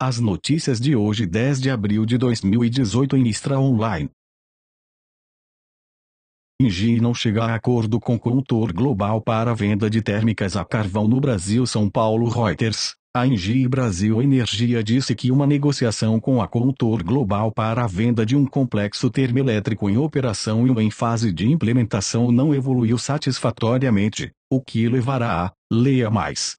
As notícias de hoje 10 de abril de 2018 em Extra Online. Engie não chega a acordo com consultor global para venda de térmicas a carvão no Brasil São Paulo Reuters. A Engie Brasil Energia disse que uma negociação com a Contour Global para a venda de um complexo termoelétrico em operação e em fase de implementação não evoluiu satisfatoriamente, o que levará a, leia mais,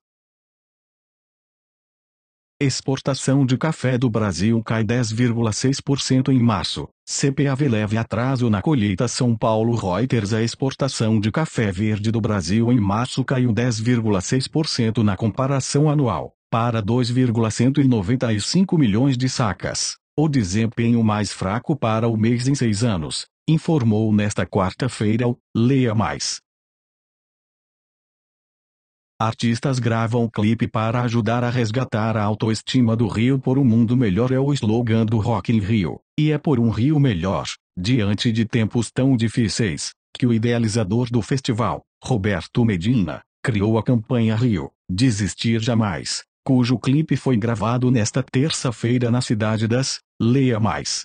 Exportação de café do Brasil cai 10,6% em março. CPAV leva atraso na colheita São Paulo Reuters A exportação de café verde do Brasil em março caiu 10,6% na comparação anual, para 2,195 milhões de sacas. O desempenho mais fraco para o mês em seis anos, informou nesta quarta-feira o Leia Mais. Artistas gravam clipe para ajudar a resgatar a autoestima do Rio por um mundo melhor é o slogan do Rock in Rio, e é por um Rio melhor, diante de tempos tão difíceis, que o idealizador do festival, Roberto Medina, criou a campanha Rio, Desistir Jamais, cujo clipe foi gravado nesta terça-feira na cidade das, leia mais,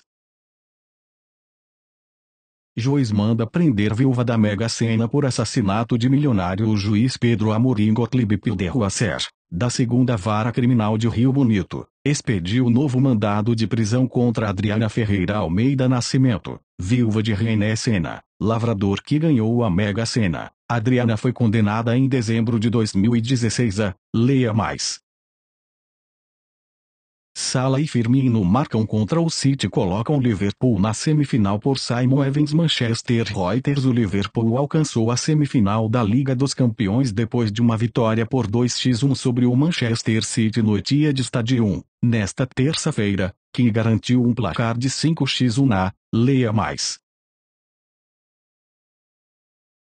Juiz manda prender viúva da Mega Sena por assassinato de milionário. O juiz Pedro Amorim Gottlieb Pilderroacer, da segunda vara criminal de Rio Bonito, expediu novo mandado de prisão contra Adriana Ferreira Almeida Nascimento, viúva de René Sena, lavrador que ganhou a Mega Sena. Adriana foi condenada em dezembro de 2016 a, leia mais, Sala e Firmino marcam contra o City colocam Liverpool na semifinal por Simon Evans Manchester Reuters O Liverpool alcançou a semifinal da Liga dos Campeões depois de uma vitória por 2x1 sobre o Manchester City no Etihad Stadium, nesta terça-feira, que garantiu um placar de 5x1 na, leia mais.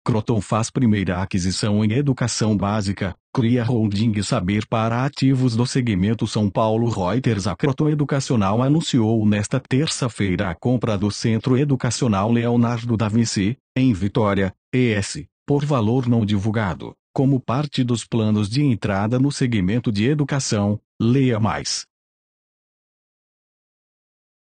Croton faz primeira aquisição em educação básica, cria holding saber para ativos do segmento São Paulo Reuters A Croton Educacional anunciou nesta terça-feira a compra do Centro Educacional Leonardo da Vinci, em Vitória, ES, por valor não divulgado, como parte dos planos de entrada no segmento de educação, leia mais.